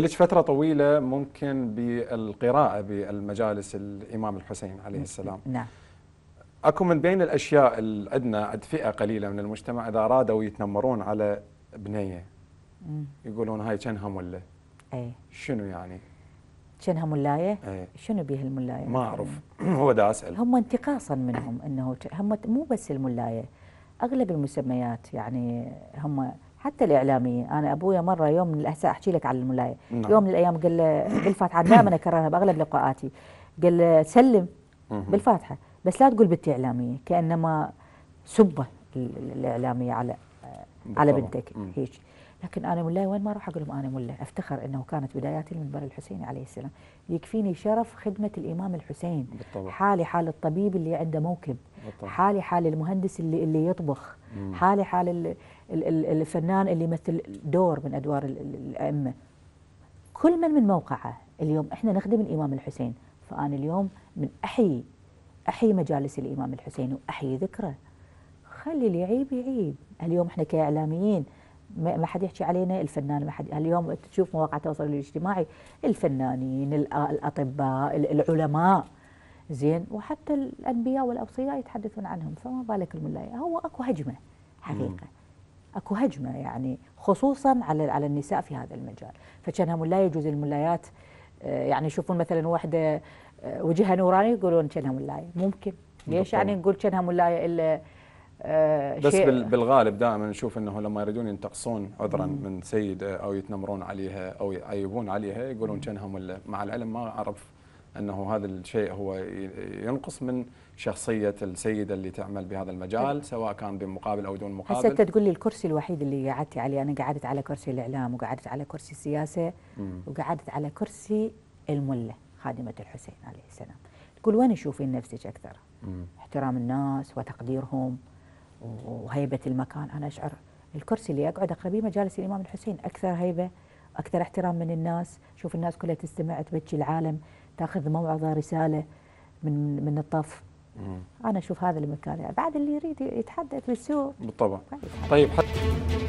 لك فترة طويلة ممكن بالقراءة بالمجالس الإمام الحسين عليه نعم. السلام نعم اكو من بين الاشياء اللي عندنا عند فئه قليله من المجتمع اذا ارادوا يتنمرون على بنيه يقولون هاي كانها مله اي شنو يعني؟ كانها ملايه؟ اي شنو بيها الملايه؟ ما اعرف يعني هو دا اسال هم انتقاصا منهم انه هم مو بس الملايه اغلب المسميات يعني هم حتى الإعلامية أنا أبويا مرة يوم من الأساء أحكي لك على الملاية نعم. يوم من الأيام قال بالفاتحة دائما أكررها بأغلب لقاءاتي قال سلم بالفاتحة بس لا تقول بنتي إعلامية كأنما سبة الإعلامية على بالطبع. على بنتك هيك لكن انا ملاي وين ما اروح اقول لهم انا ملاي افتخر انه كانت بداياتي المنبر الحسيني عليه السلام يكفيني شرف خدمه الامام الحسين بالطبع. حالي حال الطبيب اللي عنده موكب حالي حال المهندس اللي اللي يطبخ مم. حالي حال الفنان اللي يمثل دور من ادوار الائمه كل من من موقعه اليوم احنا نخدم الامام الحسين فانا اليوم من احيي احيي مجالس الامام الحسين واحيي ذكره خلي اللي يعيب يعيب اليوم احنا كاعلاميين ما حد يحكي علينا الفنان ما حد اليوم تشوف مواقع التواصل الاجتماعي الفنانين الاطباء العلماء زين وحتى الانبياء والاوصياء يتحدثون عنهم فما بالك الملايكه هو اكو هجمه حقيقه اكو هجمه يعني خصوصا على على النساء في هذا المجال فكانها لا يجوز الملايات آه، يعني يشوفون مثلا واحده آه، وجهها نوراني يقولون كانها ملايه ممكن ليش يعني نقول كانها ملايه الا آه بس بالغالب دائما نشوف انه لما يريدون ينتقصون عذرا مم. من سيده آه، او يتنمرون عليها او يعيبون عليها يقولون كانها ملا مع العلم ما اعرف انه هذا الشيء هو ينقص من شخصيه السيده اللي تعمل بهذا المجال طيب. سواء كان بمقابل او دون مقابل هسه انت تقول لي الكرسي الوحيد اللي قعدتي عليه انا قعدت على كرسي الاعلام وقعدت على كرسي السياسه وقعدت على كرسي المله خادمه الحسين عليه السلام تقول وين تشوفين نفسك اكثر؟ مم. احترام الناس وتقديرهم وهيبه المكان انا اشعر الكرسي اللي اقعد اقربيه مجالس الامام الحسين اكثر هيبه اكثر احترام من الناس شوف الناس كلها تستمع تبكي العالم تاخذ موعظه رساله من من الطف انا اشوف هذا المكان يعني. بعد اللي يريد يتحدث بالسوق بالطبع طيب حتى